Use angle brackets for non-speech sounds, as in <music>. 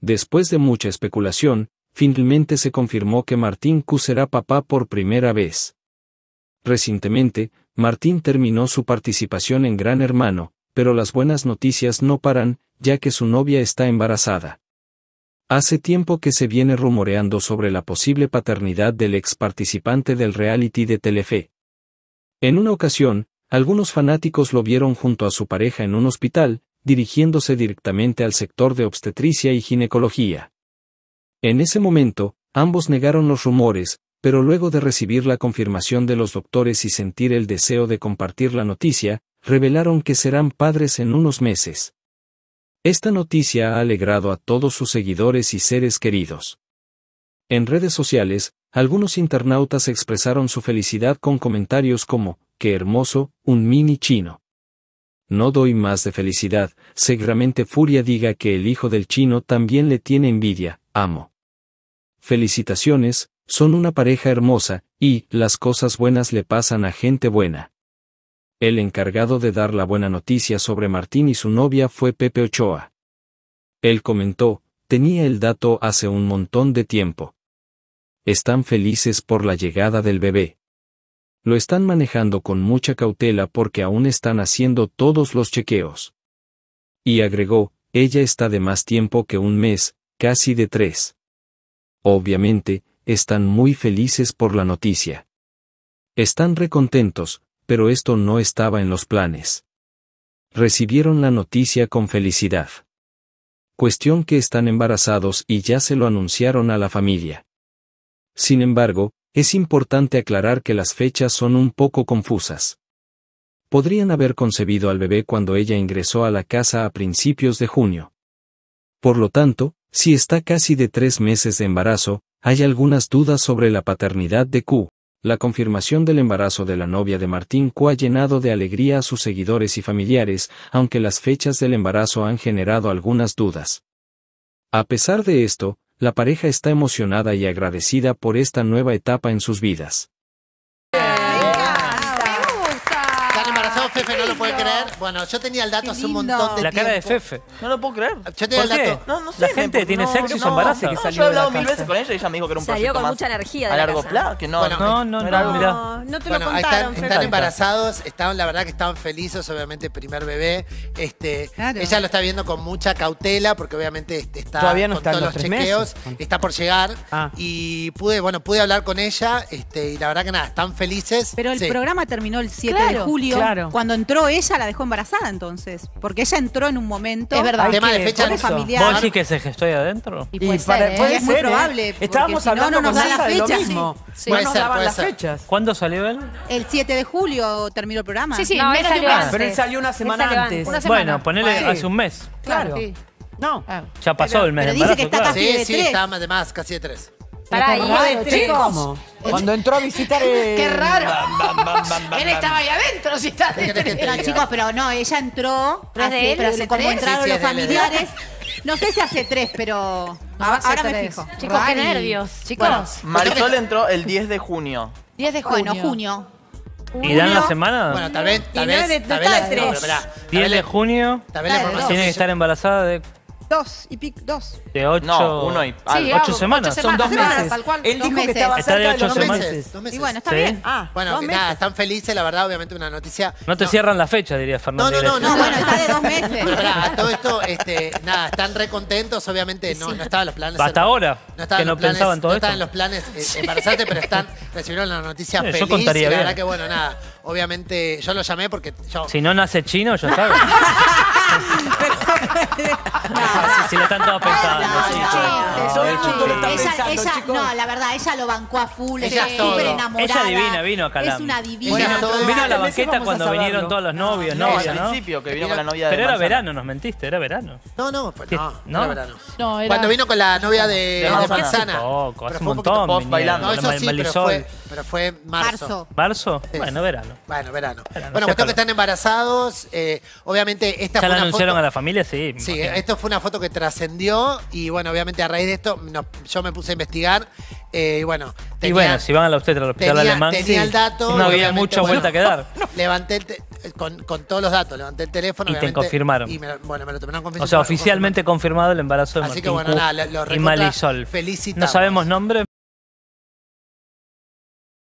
Después de mucha especulación, finalmente se confirmó que Martín Q será papá por primera vez. Recientemente, Martín terminó su participación en Gran Hermano, pero las buenas noticias no paran, ya que su novia está embarazada. Hace tiempo que se viene rumoreando sobre la posible paternidad del ex participante del reality de Telefe. En una ocasión, algunos fanáticos lo vieron junto a su pareja en un hospital, dirigiéndose directamente al sector de obstetricia y ginecología. En ese momento, ambos negaron los rumores, pero luego de recibir la confirmación de los doctores y sentir el deseo de compartir la noticia, revelaron que serán padres en unos meses. Esta noticia ha alegrado a todos sus seguidores y seres queridos. En redes sociales, algunos internautas expresaron su felicidad con comentarios como, qué hermoso, un mini chino no doy más de felicidad, seguramente Furia diga que el hijo del chino también le tiene envidia, amo. Felicitaciones, son una pareja hermosa, y las cosas buenas le pasan a gente buena. El encargado de dar la buena noticia sobre Martín y su novia fue Pepe Ochoa. Él comentó, tenía el dato hace un montón de tiempo. Están felices por la llegada del bebé. Lo están manejando con mucha cautela porque aún están haciendo todos los chequeos. Y agregó, ella está de más tiempo que un mes, casi de tres. Obviamente, están muy felices por la noticia. Están recontentos, pero esto no estaba en los planes. Recibieron la noticia con felicidad. Cuestión que están embarazados y ya se lo anunciaron a la familia. Sin embargo, es importante aclarar que las fechas son un poco confusas. Podrían haber concebido al bebé cuando ella ingresó a la casa a principios de junio. Por lo tanto, si está casi de tres meses de embarazo, hay algunas dudas sobre la paternidad de Q. La confirmación del embarazo de la novia de Martín Q ha llenado de alegría a sus seguidores y familiares, aunque las fechas del embarazo han generado algunas dudas. A pesar de esto, la pareja está emocionada y agradecida por esta nueva etapa en sus vidas. No, Fefe, no lo puede creer. Bueno, yo tenía el dato hace un montón de La cara de Fefe. No lo puedo creer. Yo tenía ¿Por el dato. No, no sé. La gente tiene sexo y se embaraza. que salió yo he hablado mil veces con ella y ella me dijo que era un Salió con mucha energía de a largo plazo. Que no, No, no, no, no, te lo contaron, están, embarazados, estaban, la verdad que estaban felices, obviamente, primer bebé. Este, Ella lo está viendo con mucha cautela, porque obviamente está con todos los chequeos, está por llegar. Ah. Y pude, bueno, pude hablar con ella, este, y la verdad que nada, están felices. Pero el programa terminó el 7 de julio. Claro. Cuando entró ella, la dejó embarazada entonces. Porque ella entró en un momento. Es verdad, tema de fecha familiar. ¿Vos sí que se gestó ahí adentro? Y puede, ser, probable. Estábamos si hablando no, no nos dan las fechas. Mismo. No daban las fechas. ¿Cuándo salió él? El 7 de julio terminó el programa. Sí, sí, Pero él salió una semana antes. Bueno, ponele ah, hace un mes. Claro. No. Ya pasó el mes. Pero dice que está casi de más, Sí, sí, está más, casi de tres. Para ahí. Cuando entró a visitar. el… Eh, qué raro. Él estaba ahí adentro, si está de chicos, pero no, ella entró. Pero, se los familiares. No sé si hace tres, pero. Ah, ahora, me fijo. Chicos, qué nervios. Chicos. Marisol entró el 10 de junio. 10 de junio. junio. ¿Y dan la semana? Bueno, tal vez. Tal tal vez, 10 de junio. Tiene que estar embarazada de Dos y pico, dos. De ocho. No, uno y ocho, semanas. Son dos meses. Él dijo que estaba Está cerca de ocho dos Meses, Y bueno, está bien. Ah, bueno, nada, están felices, la verdad, obviamente una noticia. No te cierran la fecha, diría Fernando. No, no, no, bueno, está de dos meses. Pero, todo esto, este, nada, están recontentos, obviamente no, no estaban los planes. Hasta ahora. que no pensaban todo no estaban los planes eh, pero están, recibieron la noticia eh, feliz. Yo contaría bien. la verdad que bueno, nada, obviamente yo lo llamé porque yo... Si no nace chino, ya sabes. <laughs> sí, lo están todos pensando. No, el mundo lo está pensando, No, la verdad, ella lo bancó a full, ella es súper enamorada. Ella divina, vino acá. Es una divina. vino a la banqueta cuando vinieron todos los novios, no, ¿no? al principio, que vino con la novia de Pero era verano, nos mentiste, era verano. No, pues no, no, no, era verano. No, era... Cuando vino con la novia de, Marisana. Manzana. Poco, hace un montón. Bailando, pero fue, marzo. ¿Marzo? Bueno, verano. Bueno, verano. Bueno, cuestión que están embarazados. Eh, obviamente, esta fue una anunciaron a la familia? Sí. Sí, esto fue una foto que trascendió y bueno, obviamente a raíz de esto yo me puse a investigar eh, y bueno. y bueno, si van la obstetra, al hospital tenía, alemán. No había mucha vuelta que dar. <laughs> Levanté con, todos los datos, levanté el teléfono. Y confirmaron. me, bueno, me lo tomaron confirmado O sea, oficialmente confirmado el embarazo de Así que bueno, nada, lo, y Malisol. Felicitamos. No sabemos nombre.